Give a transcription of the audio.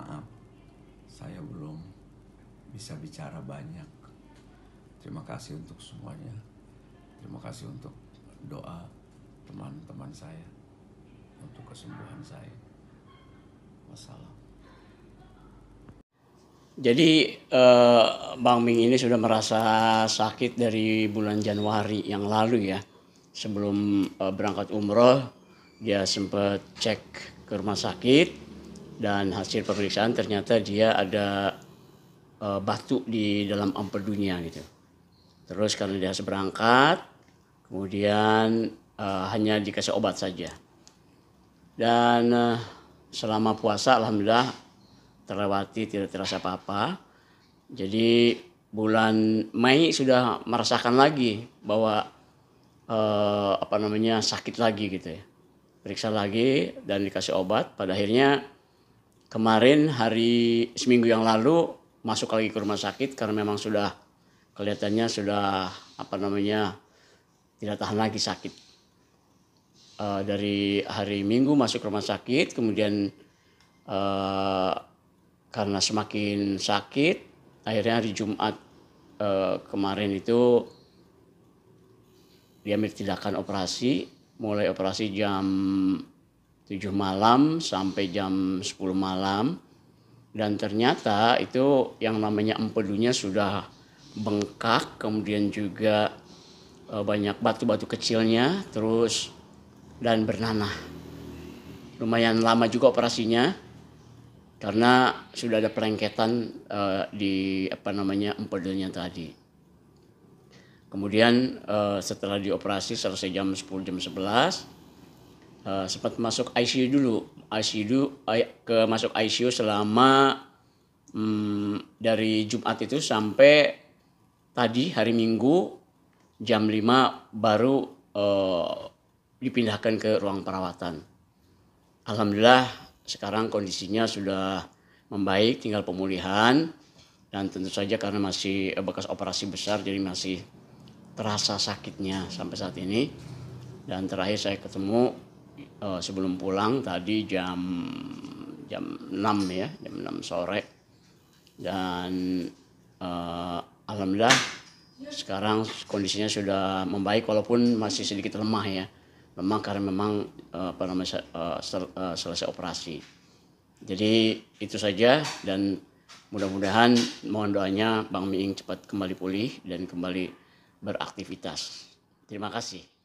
maaf, saya belum bisa bicara banyak. Terima kasih untuk semuanya. Terima kasih untuk doa teman-teman saya untuk kesembuhan saya. Wassalam. Jadi eh, Bang Ming ini sudah merasa sakit dari bulan Januari yang lalu ya. Sebelum eh, berangkat umroh dia sempat cek ke rumah sakit dan hasil pemeriksaan ternyata dia ada uh, eh, batuk di dalam empedunya gitu. Terus karena dia seberangkat, kemudian uh, hanya dikasih obat saja. Dan uh, selama puasa alhamdulillah terlewati tidak terasa apa-apa. Jadi bulan Mei sudah merasakan lagi bahwa uh, apa namanya sakit lagi gitu ya. Periksa lagi dan dikasih obat. Pada akhirnya kemarin hari seminggu yang lalu masuk lagi ke rumah sakit karena memang sudah kelihatannya sudah apa namanya tidak tahan lagi sakit. Uh, dari hari Minggu masuk rumah sakit, kemudian uh, karena semakin sakit, akhirnya hari Jumat uh, kemarin itu dia tindakan operasi, mulai operasi jam 7 malam sampai jam 10 malam dan ternyata itu yang namanya empedunya sudah bengkak kemudian juga e, banyak batu-batu kecilnya terus dan bernanah lumayan lama juga operasinya karena sudah ada pelengketan uh, di apa namanya empedunya tadi kemudian uh, setelah dioperasi selesai jam 10 jam 11 uh, sempat masuk ICU dulu ICU dulu ke masuk ICU selama um, dari Jumat itu sampai tadi hari Minggu jam 5 baru uh, dipindahkan ke ruang perawatan Alhamdulillah sekarang kondisinya sudah membaik tinggal pemulihan dan tentu saja karena masih eh, bekas operasi besar jadi masih terasa sakitnya sampai saat ini dan terakhir saya ketemu uh, sebelum pulang tadi jam jam 6 ya, jam 6 sore. Dan uh, alhamdulillah sekarang kondisinya sudah membaik walaupun masih sedikit lemah ya. Lemah karena memang uh, apa namanya uh, sel, uh, selesai operasi. Jadi itu saja dan mudah-mudahan mohon doanya Bang Miing cepat kembali pulih dan kembali beraktivitas. Terima kasih.